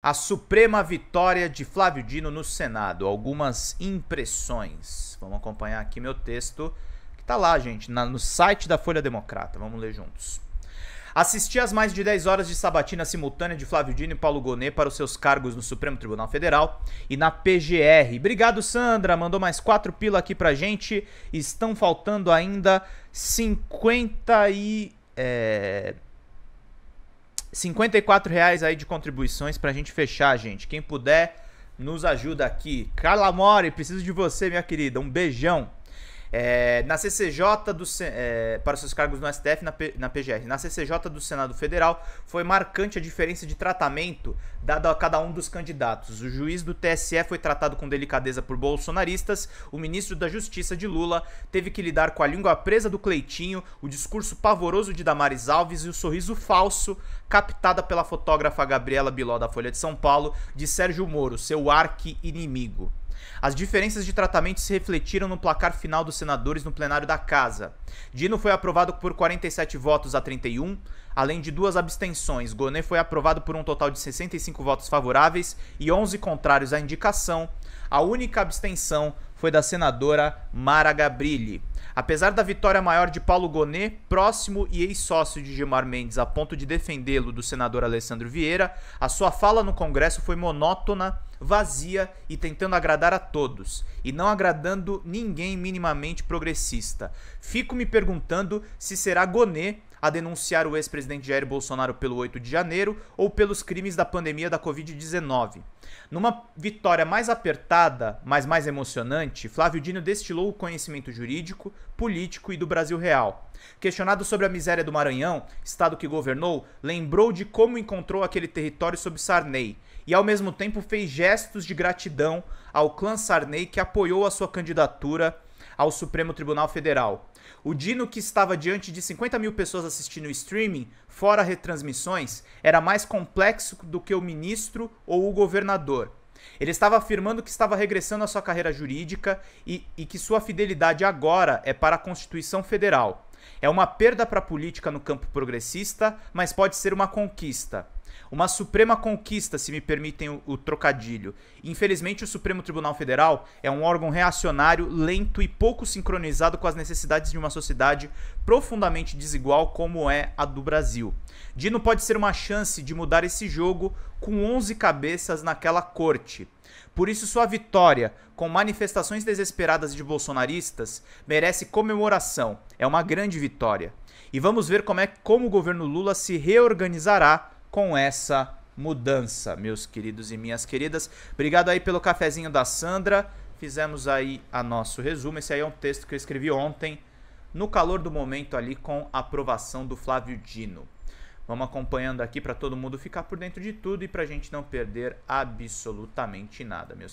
A suprema vitória de Flávio Dino no Senado. Algumas impressões. Vamos acompanhar aqui meu texto, que tá lá, gente, na, no site da Folha Democrata. Vamos ler juntos. Assisti às mais de 10 horas de sabatina simultânea de Flávio Dino e Paulo Gonet para os seus cargos no Supremo Tribunal Federal e na PGR. Obrigado, Sandra. Mandou mais 4 pila aqui pra gente. Estão faltando ainda 50 e. É... 54 reais aí de contribuições pra gente fechar, gente. Quem puder, nos ajuda aqui. Carla More, preciso de você, minha querida. Um beijão. É, na CCJ do, é, para seus cargos no STF na, P, na PGR. Na CCJ do Senado Federal foi marcante a diferença de tratamento dada a cada um dos candidatos. O juiz do TSE foi tratado com delicadeza por bolsonaristas, o ministro da Justiça de Lula teve que lidar com a língua presa do Cleitinho, o discurso pavoroso de Damares Alves e o sorriso falso captada pela fotógrafa Gabriela Biló da Folha de São Paulo de Sérgio Moro, seu arqui-inimigo. As diferenças de tratamento se refletiram no placar final dos senadores no plenário da Casa. Dino foi aprovado por 47 votos a 31, além de duas abstenções. Gonet foi aprovado por um total de 65 votos favoráveis e 11 contrários à indicação. A única abstenção foi da senadora Mara Gabrilli. Apesar da vitória maior de Paulo Gonet, próximo e ex-sócio de Gilmar Mendes a ponto de defendê-lo do senador Alessandro Vieira, a sua fala no Congresso foi monótona, vazia e tentando agradar a todos, e não agradando ninguém minimamente progressista. Fico me perguntando se será Gonet a denunciar o ex-presidente Jair Bolsonaro pelo 8 de janeiro ou pelos crimes da pandemia da Covid-19. Numa vitória mais apertada, mas mais emocionante, Flávio Dino destilou o conhecimento jurídico, político e do Brasil real. Questionado sobre a miséria do Maranhão, estado que governou, lembrou de como encontrou aquele território sob Sarney e, ao mesmo tempo, fez gestos de gratidão ao clã Sarney que apoiou a sua candidatura ao Supremo Tribunal Federal. O Dino, que estava diante de 50 mil pessoas assistindo o streaming, fora retransmissões, era mais complexo do que o ministro ou o governador. Ele estava afirmando que estava regressando à sua carreira jurídica e, e que sua fidelidade agora é para a Constituição Federal. É uma perda para a política no campo progressista, mas pode ser uma conquista. Uma suprema conquista, se me permitem o, o trocadilho. Infelizmente, o Supremo Tribunal Federal é um órgão reacionário, lento e pouco sincronizado com as necessidades de uma sociedade profundamente desigual como é a do Brasil. Dino pode ser uma chance de mudar esse jogo com 11 cabeças naquela corte. Por isso, sua vitória, com manifestações desesperadas de bolsonaristas, merece comemoração. É uma grande vitória. E vamos ver como é como o governo Lula se reorganizará com essa mudança, meus queridos e minhas queridas. Obrigado aí pelo cafezinho da Sandra. Fizemos aí a nosso resumo. Esse aí é um texto que eu escrevi ontem, no calor do momento ali com a aprovação do Flávio Dino. Vamos acompanhando aqui para todo mundo ficar por dentro de tudo e para a gente não perder absolutamente nada, meus